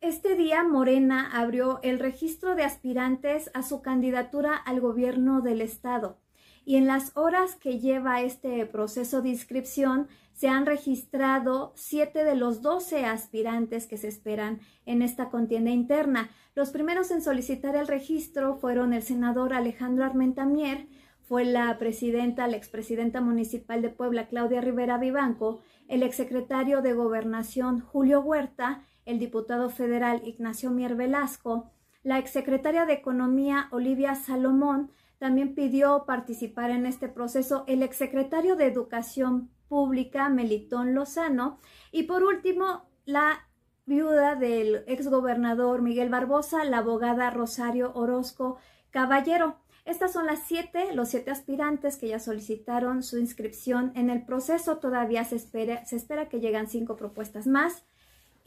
Este día Morena abrió el registro de aspirantes a su candidatura al gobierno del estado y en las horas que lleva este proceso de inscripción se han registrado siete de los doce aspirantes que se esperan en esta contienda interna. Los primeros en solicitar el registro fueron el senador Alejandro Armentamier, fue la presidenta, la expresidenta municipal de Puebla, Claudia Rivera Vivanco, el exsecretario de Gobernación, Julio Huerta, el diputado federal Ignacio Mier Velasco, la exsecretaria de Economía Olivia Salomón también pidió participar en este proceso el exsecretario de Educación Pública Melitón Lozano y por último la viuda del exgobernador Miguel Barbosa, la abogada Rosario Orozco Caballero. Estas son las siete, los siete aspirantes que ya solicitaron su inscripción en el proceso. Todavía se espera, se espera que lleguen cinco propuestas más.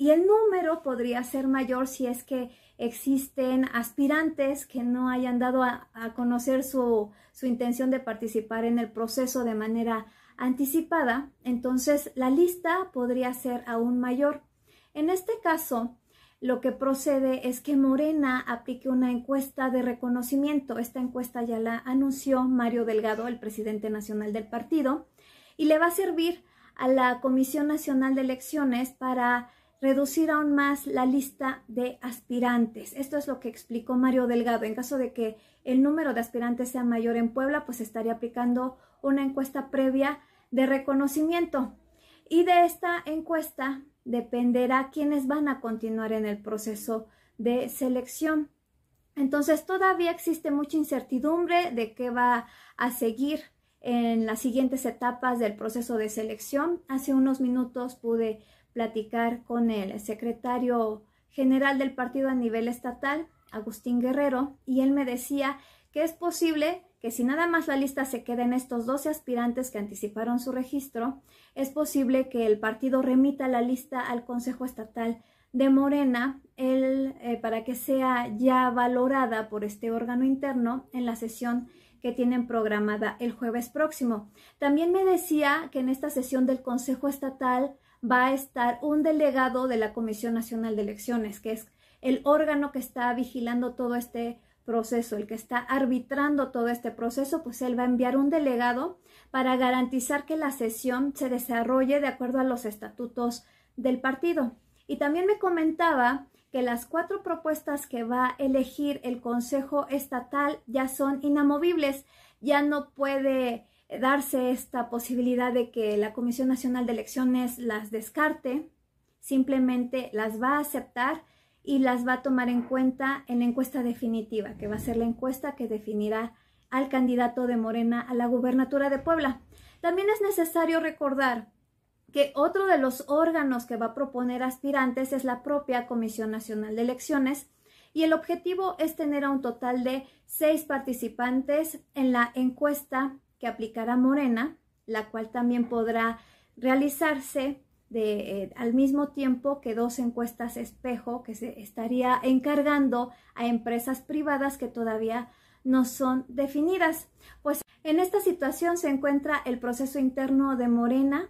Y el número podría ser mayor si es que existen aspirantes que no hayan dado a, conocer su, su intención de participar en el proceso de manera anticipada, entonces la lista podría ser aún mayor. En este caso, lo que procede es que Morena aplique una encuesta de reconocimiento. Esta encuesta ya la anunció Mario Delgado, el presidente nacional del partido, y le va a servir a la Comisión Nacional de Elecciones para reducir aún más la lista de aspirantes. Esto es lo que explicó Mario Delgado. En caso de que el número de aspirantes sea mayor en Puebla, pues estaría aplicando una encuesta previa de reconocimiento. Y de esta encuesta dependerá quiénes van a continuar en el proceso de selección. Entonces, todavía existe mucha incertidumbre de qué va a seguir en las siguientes etapas del proceso de selección. Hace unos minutos pude platicar con el secretario general del partido a nivel estatal, Agustín Guerrero, y él me decía que es posible que si nada más la lista se queda en estos 12 aspirantes que anticiparon su registro, es posible que el partido remita la lista al Consejo Estatal de Morena eh, para que sea ya valorada por este órgano interno en la sesión que tienen programada el jueves próximo. También me decía que en esta sesión del Consejo Estatal va a estar un delegado de la Comisión Nacional de Elecciones, que es el órgano que está vigilando todo este proceso, el que está arbitrando todo este proceso, pues él va a enviar un delegado para garantizar que la sesión se desarrolle de acuerdo a los estatutos del partido. Y también me comentaba que las cuatro propuestas que va a elegir el Consejo Estatal ya son inamovibles, ya no puede darse esta posibilidad de que la Comisión Nacional de Elecciones las descarte, simplemente las va a aceptar y las va a tomar en cuenta en la encuesta definitiva, que va a ser la encuesta que definirá al candidato de Morena a la gubernatura de Puebla. También es necesario recordar que otro de los órganos que va a proponer aspirantes es la propia Comisión Nacional de Elecciones y el objetivo es tener a un total de seis participantes en la encuesta que aplicará Morena, la cual también podrá realizarse de, eh, al mismo tiempo que dos encuestas espejo que se estaría encargando a empresas privadas que todavía no son definidas. Pues en esta situación se encuentra el proceso interno de Morena,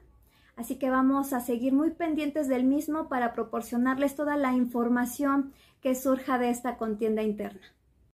así que vamos a seguir muy pendientes del mismo para proporcionarles toda la información que surja de esta contienda interna.